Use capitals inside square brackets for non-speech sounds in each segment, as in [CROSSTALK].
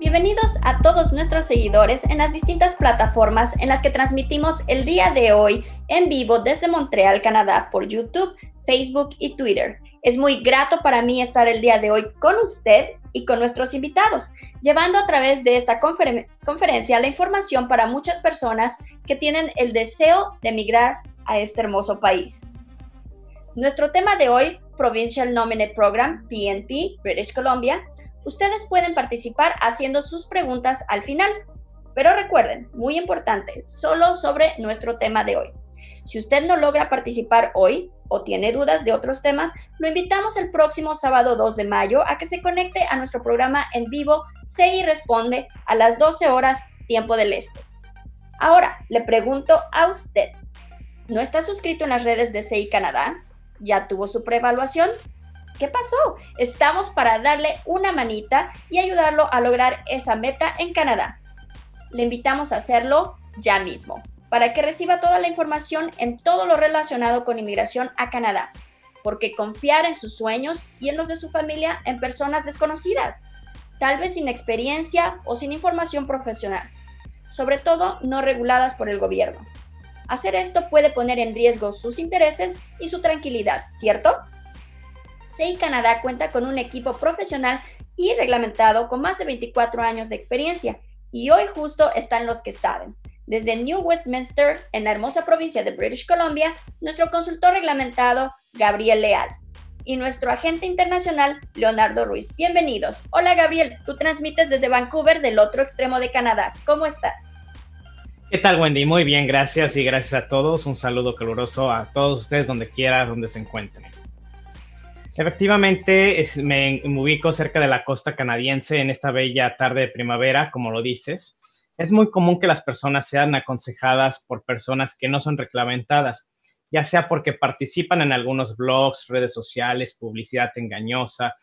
Bienvenidos a todos nuestros seguidores en las distintas plataformas en las que transmitimos el día de hoy en vivo desde Montreal, Canadá, por YouTube, Facebook y Twitter. Es muy grato para mí estar el día de hoy con usted y con nuestros invitados, llevando a través de esta conferencia la información para muchas personas que tienen el deseo de emigrar a este hermoso país. Nuestro tema de hoy, Provincial Nominate Program, PNP, British Columbia, Ustedes pueden participar haciendo sus preguntas al final. Pero recuerden, muy importante, solo sobre nuestro tema de hoy. Si usted no logra participar hoy o tiene dudas de otros temas, lo invitamos el próximo sábado 2 de mayo a que se conecte a nuestro programa en vivo y Responde a las 12 horas tiempo del este. Ahora, le pregunto a usted, ¿no está suscrito en las redes de CI Canadá? ¿Ya tuvo su preevaluación? ¿Qué pasó? Estamos para darle una manita y ayudarlo a lograr esa meta en Canadá. Le invitamos a hacerlo ya mismo para que reciba toda la información en todo lo relacionado con inmigración a Canadá, porque confiar en sus sueños y en los de su familia en personas desconocidas, tal vez sin experiencia o sin información profesional, sobre todo no reguladas por el gobierno. Hacer esto puede poner en riesgo sus intereses y su tranquilidad, ¿cierto? CI Canadá cuenta con un equipo profesional y reglamentado con más de 24 años de experiencia y hoy justo están los que saben. Desde New Westminster, en la hermosa provincia de British Columbia, nuestro consultor reglamentado, Gabriel Leal, y nuestro agente internacional, Leonardo Ruiz. Bienvenidos. Hola Gabriel, tú transmites desde Vancouver, del otro extremo de Canadá. ¿Cómo estás? ¿Qué tal Wendy? Muy bien, gracias y gracias a todos. Un saludo caluroso a todos ustedes donde quiera, donde se encuentren. Efectivamente, me, ubico cerca de la costa canadiense en esta bella tarde de primavera, como lo dices. Es muy común que las personas sean aconsejadas por personas que no son reclamentadas, ya sea porque participan en algunos blogs, redes sociales, publicidad engañosa,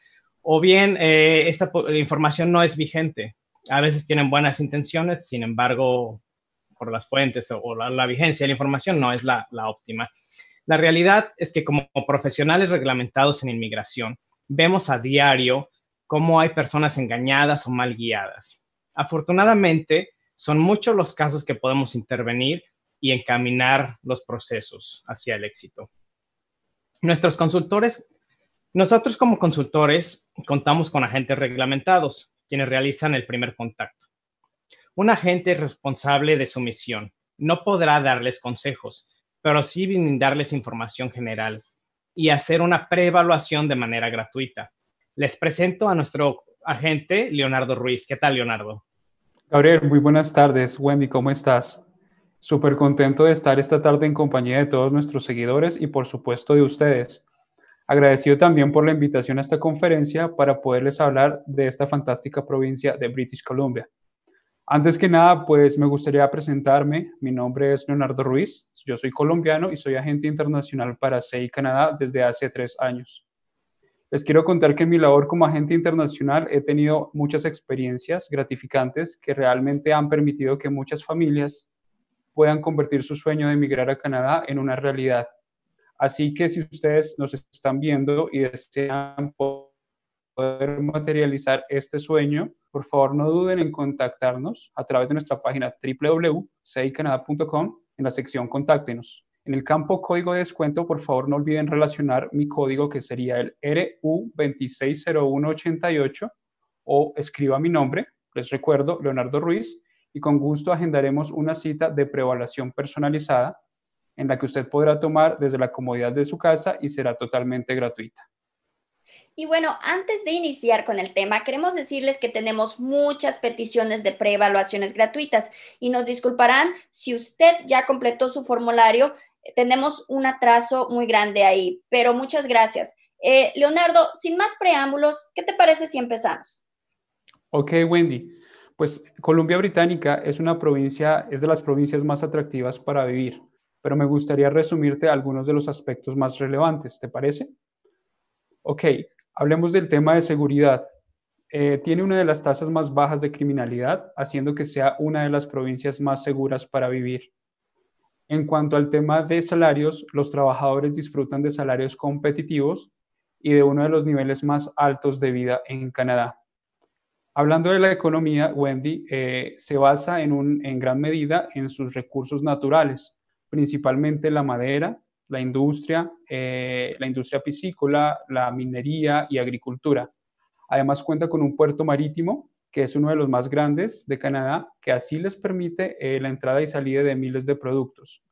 o bien eh, esta información no es vigente. A veces tienen buenas intenciones, sin embargo, por las fuentes o, la, vigencia de la información no es la óptima. La realidad es que como profesionales reglamentados en inmigración, vemos a diario cómo hay personas engañadas o mal guiadas. Afortunadamente, son muchos los casos que podemos intervenir y encaminar los procesos hacia el éxito. Nuestros consultores, nosotros como consultores contamos con agentes reglamentados, quienes realizan el primer contacto. Un agente responsable de su misión. No podrá darles consejos, pero sí brindarles información general y hacer una preevaluación de manera gratuita. Les presento a nuestro agente, Leonardo Ruiz. ¿Qué tal, Leonardo? Gabriel, muy buenas tardes. Wendy, ¿cómo estás? Súper contento de estar esta tarde en compañía de todos nuestros seguidores y por supuesto de ustedes. Agradecido también por la invitación a esta conferencia para poderles hablar de esta fantástica provincia de British Columbia. Antes que nada, pues me gustaría presentarme. Mi nombre es Leonardo Ruiz, yo soy colombiano y soy agente internacional para CEI Canadá desde hace tres años. Les quiero contar que en mi labor como agente internacional he tenido muchas experiencias gratificantes que realmente han permitido que muchas familias puedan convertir su sueño de emigrar a Canadá en una realidad. Así que si ustedes nos están viendo y desean poder materializar este sueño, por favor no duden en contactarnos a través de nuestra página www.seicanada.com en la sección Contáctenos. En el campo código de descuento, por favor no olviden relacionar mi código que sería el RU260188 o escriba mi nombre, les recuerdo, Leonardo Ruiz, y con gusto agendaremos una cita de prevaluación personalizada en la que usted podrá tomar desde la comodidad de su casa y será totalmente gratuita. Y bueno, antes de iniciar con el tema, queremos decirles que tenemos muchas peticiones de preevaluaciones gratuitas y nos disculparán si usted ya completó su formulario, tenemos un atraso muy grande ahí, pero muchas gracias. Eh, Leonardo, sin más preámbulos, ¿qué te parece si empezamos? Ok, Wendy. Pues Colombia Británica es una provincia, es de las provincias más atractivas para vivir, pero me gustaría resumirte algunos de los aspectos más relevantes, ¿te parece? Ok, Hablemos del tema de seguridad. Eh, tiene una de las tasas más bajas de criminalidad, haciendo que sea una de las provincias más seguras para vivir. En cuanto al tema de salarios, los trabajadores disfrutan de salarios competitivos y de uno de los niveles más altos de vida en Canadá. Hablando de la economía, Wendy eh, se basa en, en gran medida en sus recursos naturales, principalmente la madera, la industria, eh, la industria piscícola, la minería y agricultura. Además cuenta con un puerto marítimo que es uno de los más grandes de Canadá, que así les permite eh, la entrada y salida de miles de productos.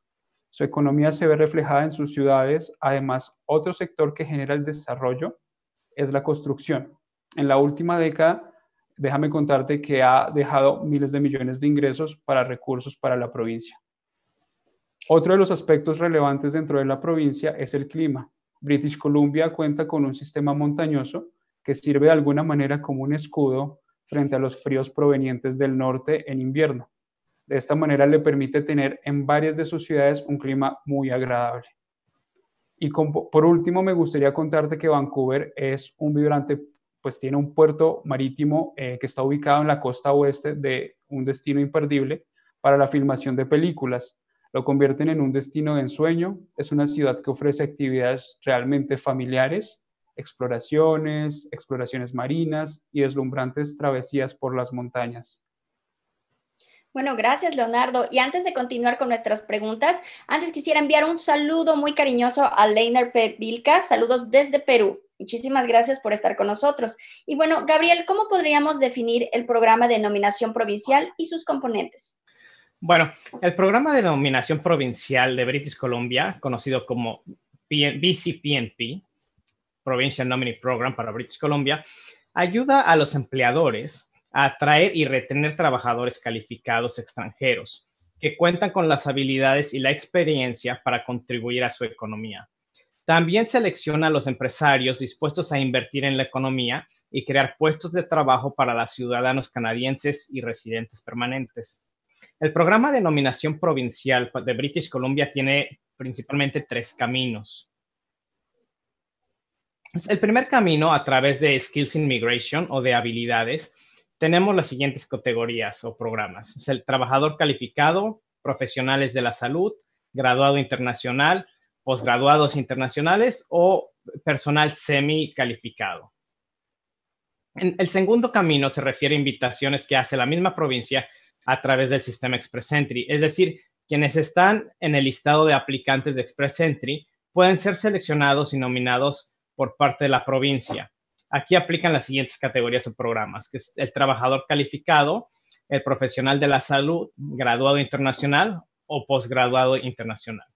Su economía se ve reflejada en sus ciudades. Además, otro sector que genera el desarrollo es la construcción. En la última década, déjame contarte que ha dejado miles de millones de ingresos para recursos para la provincia. Otro de los aspectos relevantes dentro de la provincia es el clima. British Columbia cuenta con un sistema montañoso que sirve de alguna manera como un escudo frente a los fríos provenientes del norte en invierno. De esta manera le permite tener en varias de sus ciudades un clima muy agradable. Y por último, me gustaría contarte que Vancouver es un vibrante, pues tiene un puerto marítimo eh, que está ubicado en la costa oeste de un destino imperdible para la filmación de películas. Lo convierten en un destino de ensueño. Es una ciudad que ofrece actividades realmente familiares, exploraciones, exploraciones marinas y deslumbrantes travesías por las montañas. Bueno, gracias Leonardo. Y antes de continuar con nuestras preguntas, antes quisiera enviar un saludo muy cariñoso a Leiner P. Vilca. Saludos desde Perú. Muchísimas gracias por estar con nosotros. Y bueno, Gabriel, ¿cómo podríamos definir el programa de nominación provincial y sus componentes? Bueno, el programa de Nominación provincial de British Columbia, conocido como BCPNP, Provincial Nominee Program para British Columbia, ayuda a los empleadores a atraer y retener trabajadores calificados extranjeros que cuentan con las habilidades y la experiencia para contribuir a su economía. También selecciona a los empresarios dispuestos a invertir en la economía y crear puestos de trabajo para los ciudadanos canadienses y residentes permanentes. El programa de nominación provincial de British Columbia tiene principalmente tres caminos. El primer camino, a través de Skills in Migration o de habilidades, tenemos las siguientes categorías o programas. Es el trabajador calificado, profesionales de la salud, graduado internacional, posgraduados internacionales o personal semi calificado. el segundo camino se refiere a invitaciones que hace la misma provincia a través del sistema Express Entry. Es decir, quienes están en el listado de aplicantes de Express Entry pueden ser seleccionados y nominados por parte de la provincia. Aquí aplican las siguientes categorías o programas, que es el trabajador calificado, el profesional de la salud, graduado internacional o posgraduado internacional.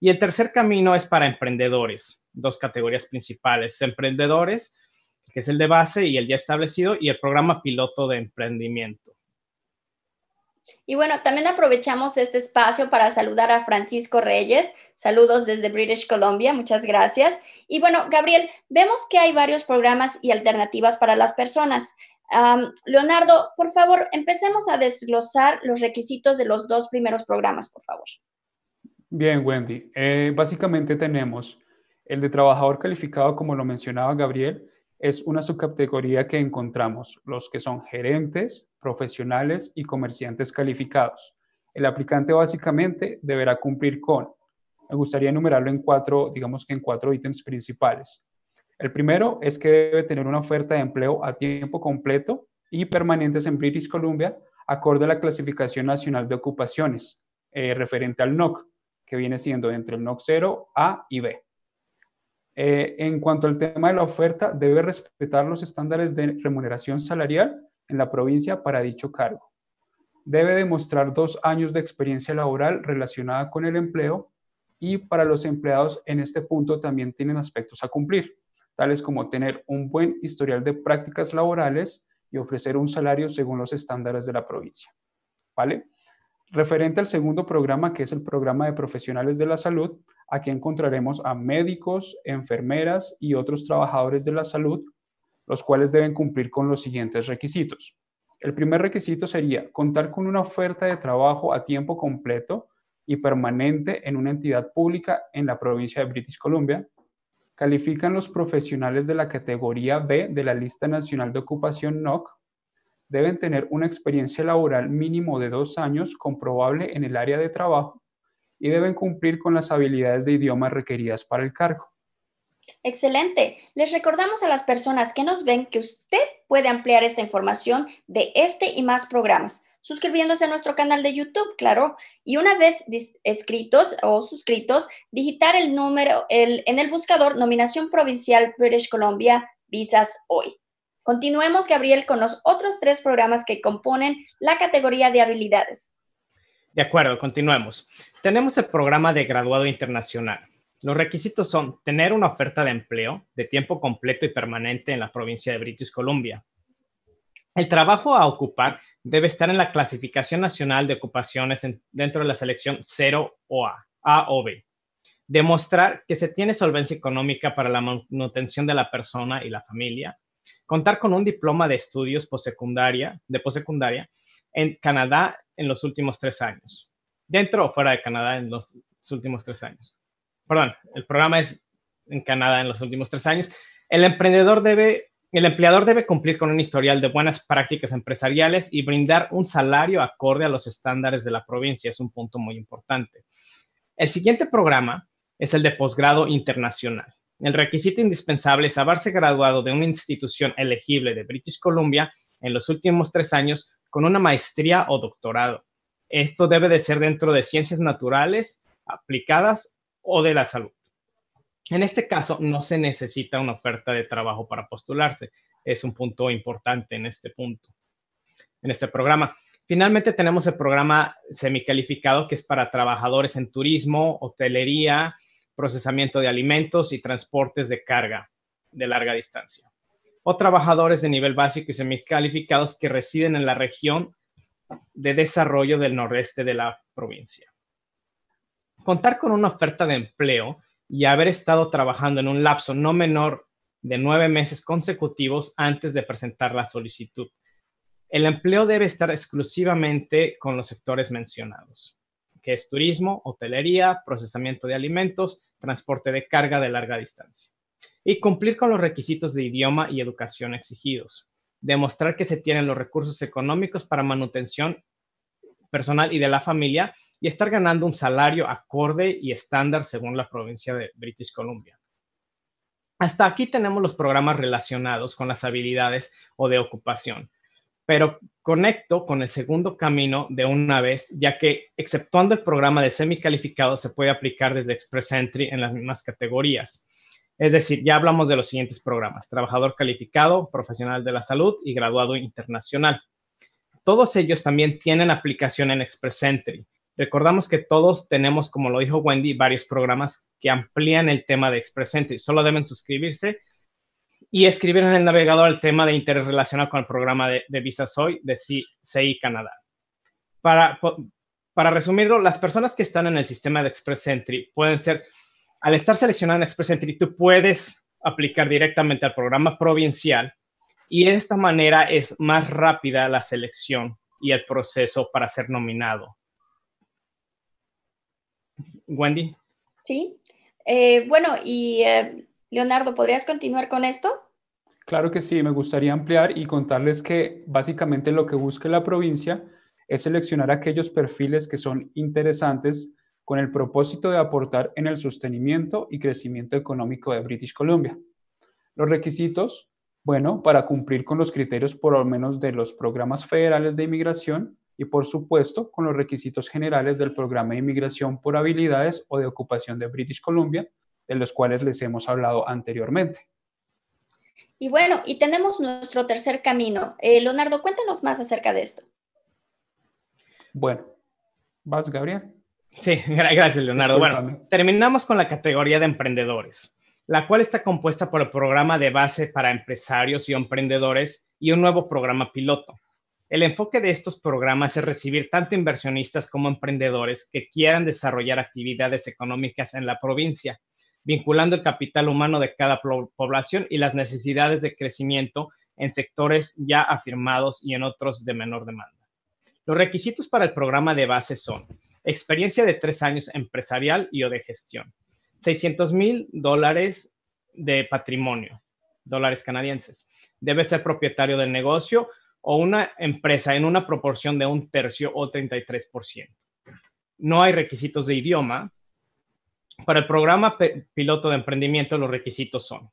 Y el tercer camino es para emprendedores, dos categorías principales, emprendedores, que es el de base y el ya establecido, y el programa piloto de emprendimiento. Y bueno, también aprovechamos este espacio para saludar a Francisco Reyes. Saludos desde British Columbia, muchas gracias. Y bueno, Gabriel, vemos que hay varios programas y alternativas para las personas. Leonardo, por favor, empecemos a desglosar los requisitos de los dos primeros programas, por favor. Bien, Wendy. Eh, básicamente tenemos el de trabajador calificado, como lo mencionaba Gabriel, es una subcategoría que encontramos los que son gerentes, profesionales y comerciantes calificados. El aplicante básicamente deberá cumplir con, me gustaría enumerarlo en cuatro, digamos que en cuatro ítems principales. El primero es que debe tener una oferta de empleo a tiempo completo y permanentes en British Columbia, acorde a la clasificación nacional de ocupaciones, eh, referente al NOC, que viene siendo entre el NOC 0, A y B. Eh, en cuanto al tema de la oferta, debe respetar los estándares de remuneración salarial en la provincia para dicho cargo. Debe demostrar dos años de experiencia laboral relacionada con el empleo y para los empleados en este punto también tienen aspectos a cumplir, tales como tener un buen historial de prácticas laborales y ofrecer un salario según los estándares de la provincia. ¿Vale? Referente al segundo programa, que es el programa de profesionales de la salud, Aquí encontraremos a médicos, enfermeras y otros trabajadores de la salud, los cuales deben cumplir con los siguientes requisitos. El primer requisito sería contar con una oferta de trabajo a tiempo completo y permanente en una entidad pública en la provincia de British Columbia. Califican los profesionales de la categoría B de la Lista Nacional de Ocupación NOC. Deben tener una experiencia laboral mínimo de dos años comprobable en el área de trabajo y deben cumplir con las habilidades de idioma requeridas para el cargo. Excelente. Les recordamos a las personas que nos ven que usted puede ampliar esta información de este y más programas suscribiéndose a nuestro canal de YouTube, claro. Y una vez escritos o suscritos, digitar el número en el buscador Nominación Provincial British Columbia Visas Hoy. Continuemos, Gabriel, con los otros tres programas que componen la categoría de habilidades. De acuerdo, continuemos. Tenemos el programa de graduado internacional. Los requisitos son tener una oferta de empleo de tiempo completo y permanente en la provincia de British Columbia. El trabajo a ocupar debe estar en la clasificación nacional de ocupaciones dentro de la selección 0 o A, A o B. Demostrar que se tiene solvencia económica para la manutención de la persona y la familia. Contar con un diploma de estudios postsecundaria, de postsecundaria en Canadá en los últimos tres años. Dentro o fuera de Canadá en los últimos tres años. Perdón, el programa es en Canadá en los últimos tres años. El emprendedor debe, el empleador debe cumplir con un historial de buenas prácticas empresariales y brindar un salario acorde a los estándares de la provincia. Es un punto muy importante. El siguiente programa es el de posgrado internacional. El requisito indispensable es haberse graduado de una institución elegible de British Columbia en los últimos tres años con una maestría o doctorado. Esto debe de ser dentro de ciencias naturales, aplicadas o de la salud. En este caso, no se necesita una oferta de trabajo para postularse. Es un punto importante en este punto, en este programa. Finalmente tenemos el programa semicalificado que es para trabajadores en turismo, hotelería, procesamiento de alimentos y transportes de carga de larga distancia o trabajadores de nivel básico y semi semicalificados que residen en la región de desarrollo del noreste de la provincia. Contar con una oferta de empleo y haber estado trabajando en un lapso no menor de nueve meses consecutivos antes de presentar la solicitud. El empleo debe estar exclusivamente con los sectores mencionados, que es turismo, hotelería, procesamiento de alimentos, transporte de carga de larga distancia y cumplir con los requisitos de idioma y educación exigidos, demostrar que se tienen los recursos económicos para manutención personal y de la familia y estar ganando un salario acorde y estándar según la provincia de British Columbia. Hasta aquí tenemos los programas relacionados con las habilidades o de ocupación, pero conecto con el segundo camino de una vez, ya que exceptuando el programa de semi calificado se puede aplicar desde Express Entry en las mismas categorías. Es decir, ya hablamos de los siguientes programas, trabajador calificado, profesional de la salud y graduado internacional. Todos ellos también tienen aplicación en Express Entry. Recordamos que todos tenemos, como lo dijo Wendy, varios programas que amplían el tema de Express Entry. Solo deben suscribirse y escribir en el navegador el tema de interés relacionado con el programa de, visas hoy de CI Canadá. Para, para resumirlo, las personas que están en el sistema de Express Entry pueden ser al estar seleccionado en Express Entry, tú puedes aplicar directamente al programa provincial y de esta manera es más rápida la selección y el proceso para ser nominado. Wendy. Sí. Eh, bueno, y eh, Leonardo, ¿podrías continuar con esto? Claro que sí, me gustaría ampliar y contarles que básicamente lo que busca la provincia es seleccionar aquellos perfiles que son interesantes con el propósito de aportar en el sostenimiento y crecimiento económico de British Columbia. Los requisitos, bueno, para cumplir con los criterios por lo menos de los programas federales de inmigración y por supuesto con los requisitos generales del programa de inmigración por habilidades o de ocupación de British Columbia, de los cuales les hemos hablado anteriormente. Y bueno, y tenemos nuestro tercer camino. Eh, Leonardo, cuéntanos más acerca de esto. Bueno, vas, Gabriel. Sí, [LAUGHS] gracias Leonardo. Bueno, terminamos con la categoría de emprendedores, la cual está compuesta por el programa de base para empresarios y emprendedores y un nuevo programa piloto. El enfoque de estos programas es recibir tanto inversionistas como emprendedores que quieran desarrollar actividades económicas en la provincia, vinculando el capital humano de cada población y las necesidades de crecimiento en sectores ya afirmados y en otros de menor demanda. Los requisitos para el programa de base son experiencia de tres años empresarial y o de gestión, 600 mil dólares de patrimonio, dólares canadienses. Debe ser propietario del negocio o una empresa en una proporción de un tercio o 33%. No hay requisitos de idioma. Para el programa piloto de emprendimiento los requisitos son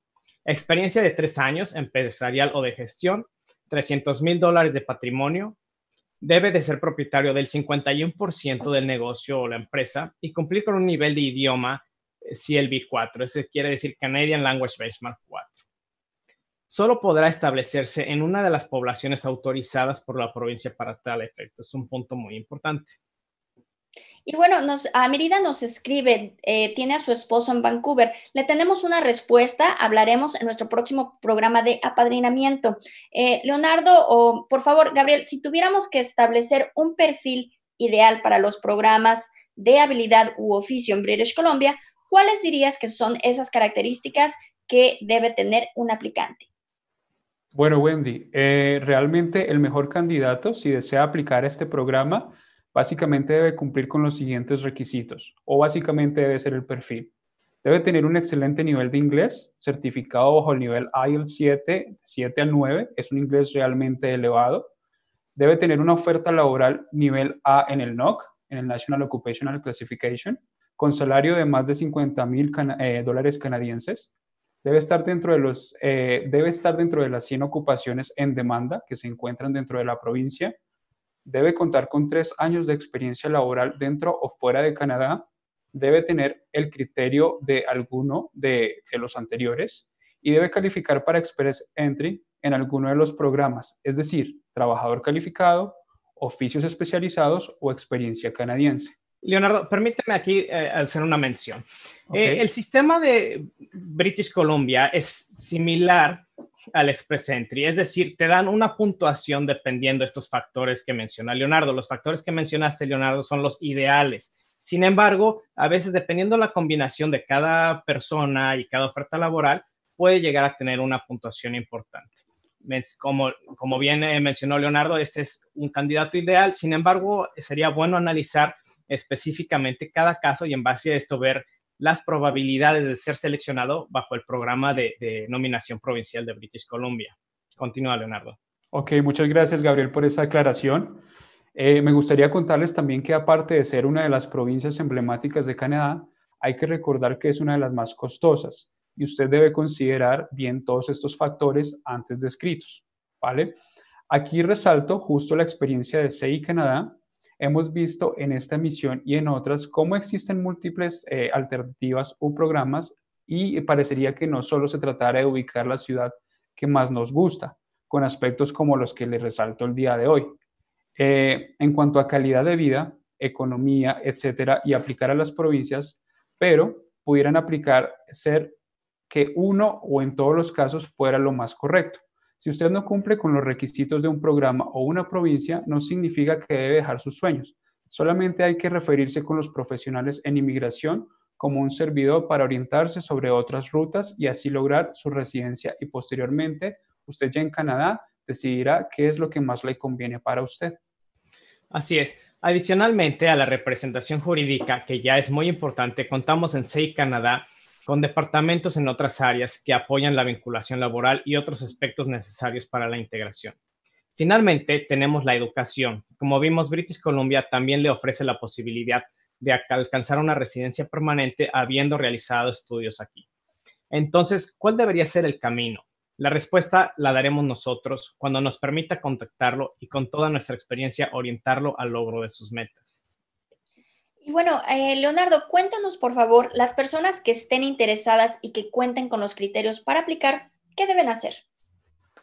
experiencia de tres años empresarial o de gestión, 300 mil dólares de patrimonio, debe de ser propietario del 51% del negocio o la empresa y cumplir con un nivel de idioma CLB 4, eso quiere decir Canadian Language Benchmark 4. Solo podrá establecerse en una de las poblaciones autorizadas por la provincia para tal efecto. Es un punto muy importante. Y bueno, a medida nos escribe, eh, tiene a su esposo en Vancouver. Le tenemos una respuesta, hablaremos en nuestro próximo programa de apadrinamiento. Eh, Leonardo, o por favor, Gabriel, si tuviéramos que establecer un perfil ideal para los programas de habilidad u oficio en British Columbia, ¿cuáles dirías que son esas características que debe tener un aplicante? Bueno, Wendy, eh, realmente el mejor candidato, si desea aplicar a este programa, básicamente debe cumplir con los siguientes requisitos o básicamente debe ser el perfil. Debe tener un excelente nivel de inglés, certificado bajo el nivel IELTS 7, 7 al 9, es un inglés realmente elevado. Debe tener una oferta laboral nivel A en el NOC, en el National Occupational Classification, con salario de más de 50 mil eh, dólares canadienses. Debe estar, dentro de los, eh, debe estar dentro de las 100 ocupaciones en demanda que se encuentran dentro de la provincia debe contar con tres años de experiencia laboral dentro o fuera de Canadá, debe tener el criterio de alguno de, los anteriores y debe calificar para Express Entry en alguno de los programas, es decir, trabajador calificado, oficios especializados o experiencia canadiense. Leonardo, permíteme aquí eh, hacer una mención. Eh, el sistema de British Columbia es similar al Express Entry. Es decir, te dan una puntuación dependiendo de estos factores que menciona Leonardo. Los factores que mencionaste, Leonardo, son los ideales. Sin embargo, a veces dependiendo la combinación de cada persona y cada oferta laboral, puede llegar a tener una puntuación importante. Como, como bien eh, mencionó Leonardo, este es un candidato ideal. Sin embargo, sería bueno analizar específicamente cada caso y en base a esto ver las probabilidades de ser seleccionado bajo el programa de, nominación provincial de British Columbia. Continúa, Leonardo. Ok, muchas gracias, Gabriel, por esa aclaración. Eh, me gustaría contarles también que aparte de ser una de las provincias emblemáticas de Canadá, hay que recordar que es una de las más costosas y usted debe considerar bien todos estos factores antes descritos, ¿vale? Aquí resalto justo la experiencia de CI Canadá, Hemos visto en esta emisión y en otras cómo existen múltiples eh, alternativas o programas y parecería que no solo se tratara de ubicar la ciudad que más nos gusta, con aspectos como los que le resalto el día de hoy. Eh, en cuanto a calidad de vida, economía, etcétera, y aplicar a las provincias, pero pudieran aplicar ser que uno o en todos los casos fuera lo más correcto, si usted no cumple con los requisitos de un programa o una provincia, no significa que debe dejar sus sueños. Solamente hay que referirse con los profesionales en inmigración como un servidor para orientarse sobre otras rutas y así lograr su residencia y posteriormente usted ya en Canadá decidirá qué es lo que más le conviene para usted. Así es. Adicionalmente a la representación jurídica, que ya es muy importante, contamos en SEI Canadá con departamentos en otras áreas que apoyan la vinculación laboral y otros aspectos necesarios para la integración. Finalmente, tenemos la educación. Como vimos, British Columbia también le ofrece la posibilidad de alcanzar una residencia permanente habiendo realizado estudios aquí. Entonces, ¿cuál debería ser el camino? La respuesta la daremos nosotros cuando nos permita contactarlo y con toda nuestra experiencia orientarlo al logro de sus metas. Y bueno, eh, Leonardo, cuéntanos por favor, las personas que estén interesadas y que cuenten con los criterios para aplicar, ¿qué deben hacer?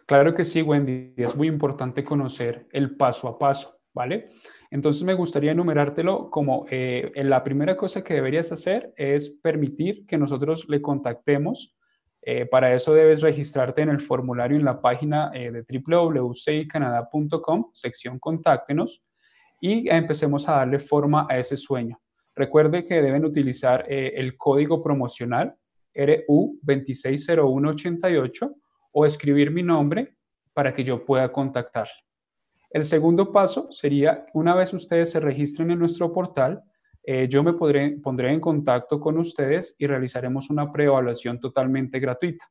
Claro que sí, Wendy, es muy importante conocer el paso a paso, ¿vale? Entonces me gustaría enumerártelo como eh, la primera cosa que deberías hacer es permitir que nosotros le contactemos. Eh, para eso debes registrarte en el formulario en la página de www.cicanada.com, sección Contáctenos y empecemos a darle forma a ese sueño. Recuerde que deben utilizar eh, el código promocional RU260188 o escribir mi nombre para que yo pueda contactar. El segundo paso sería, una vez ustedes se registren en nuestro portal, eh, yo me podré, pondré en contacto con ustedes y realizaremos una preevaluación totalmente gratuita.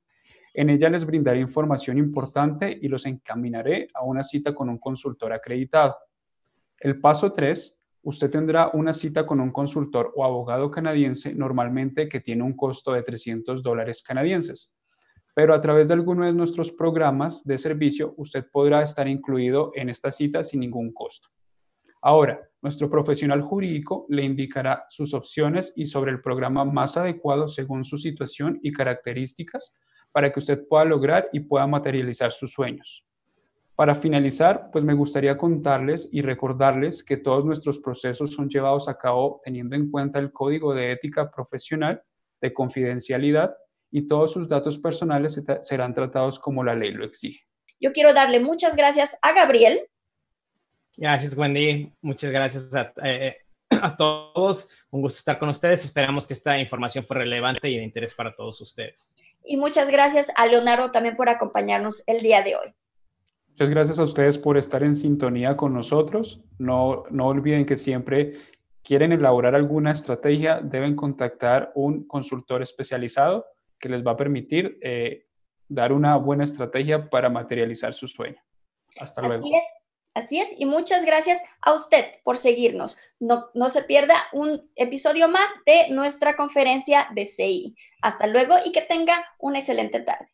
En ella les brindaré información importante y los encaminaré a una cita con un consultor acreditado. El paso 3, usted tendrá una cita con un consultor o abogado canadiense normalmente que tiene un costo de 300 dólares canadienses. Pero a través de alguno de nuestros programas de servicio, usted podrá estar incluido en esta cita sin ningún costo. Ahora, nuestro profesional jurídico le indicará sus opciones y sobre el programa más adecuado según su situación y características para que usted pueda lograr y pueda materializar sus sueños. Para finalizar, pues me gustaría contarles y recordarles que todos nuestros procesos son llevados a cabo teniendo en cuenta el código de ética profesional, de confidencialidad y todos sus datos personales serán tratados como la ley lo exige. Yo quiero darle muchas gracias a Gabriel. Gracias, Wendy. Muchas gracias eh, a, todos. Un gusto estar con ustedes. Esperamos que esta información fue relevante y de interés para todos ustedes. Y muchas gracias a Leonardo también por acompañarnos el día de hoy. Muchas gracias a ustedes por estar en sintonía con nosotros. No, no olviden que siempre quieren elaborar alguna estrategia, deben contactar un consultor especializado que les va a permitir eh, dar una buena estrategia para materializar su sueño. Hasta Así luego. Es. Así es, y muchas gracias a usted por seguirnos. No, no se pierda un episodio más de nuestra conferencia de CI. Hasta luego y que tenga una excelente tarde.